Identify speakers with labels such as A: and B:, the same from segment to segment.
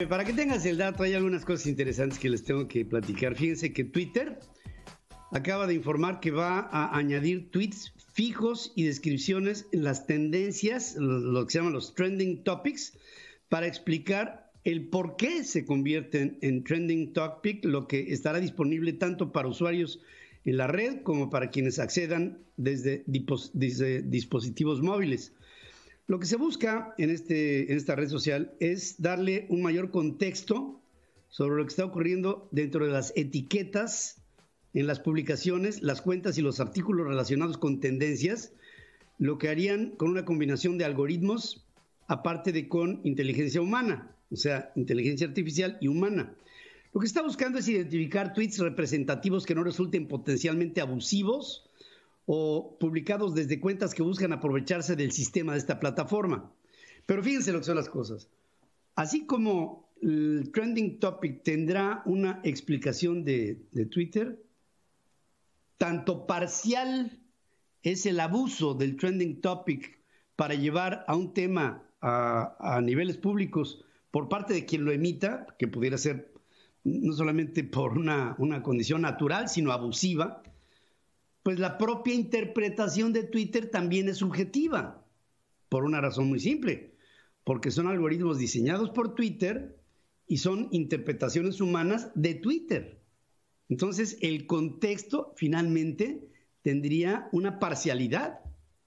A: Eh, para que tengas el dato, hay algunas cosas interesantes que les tengo que platicar. Fíjense que Twitter acaba de informar que va a añadir tweets fijos y descripciones en las tendencias, lo que se llaman los trending topics, para explicar el por qué se convierten en trending topic, lo que estará disponible tanto para usuarios en la red como para quienes accedan desde dispositivos móviles. Lo que se busca en, este, en esta red social es darle un mayor contexto sobre lo que está ocurriendo dentro de las etiquetas en las publicaciones, las cuentas y los artículos relacionados con tendencias, lo que harían con una combinación de algoritmos, aparte de con inteligencia humana, o sea, inteligencia artificial y humana. Lo que está buscando es identificar tweets representativos que no resulten potencialmente abusivos o publicados desde cuentas que buscan aprovecharse del sistema de esta plataforma. Pero fíjense lo que son las cosas. Así como el trending topic tendrá una explicación de, Twitter, tanto parcial es el abuso del trending topic para llevar a un tema a, niveles públicos por parte de quien lo emita, que pudiera ser no solamente por una condición natural, sino abusiva, pues la propia interpretación de Twitter también es subjetiva, por una razón muy simple, porque son algoritmos diseñados por Twitter y son interpretaciones humanas de Twitter. Entonces, el contexto finalmente tendría una parcialidad,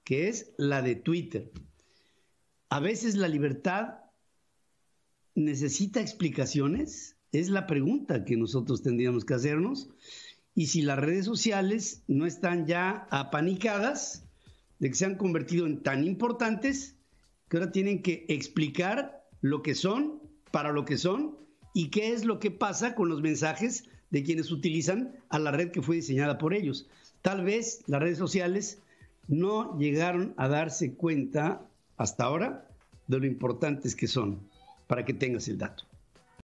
A: que es la de Twitter. A veces la libertad necesita explicaciones, es la pregunta que nosotros tendríamos que hacernos y si las redes sociales no están ya apanicadas de que se han convertido en tan importantes que ahora tienen que explicar lo que son, para lo que son y qué es lo que pasa con los mensajes de quienes utilizan a la red que fue diseñada por ellos. Tal vez las redes sociales no llegaron a darse cuenta hasta ahora de lo importantes que son para que tengas el dato.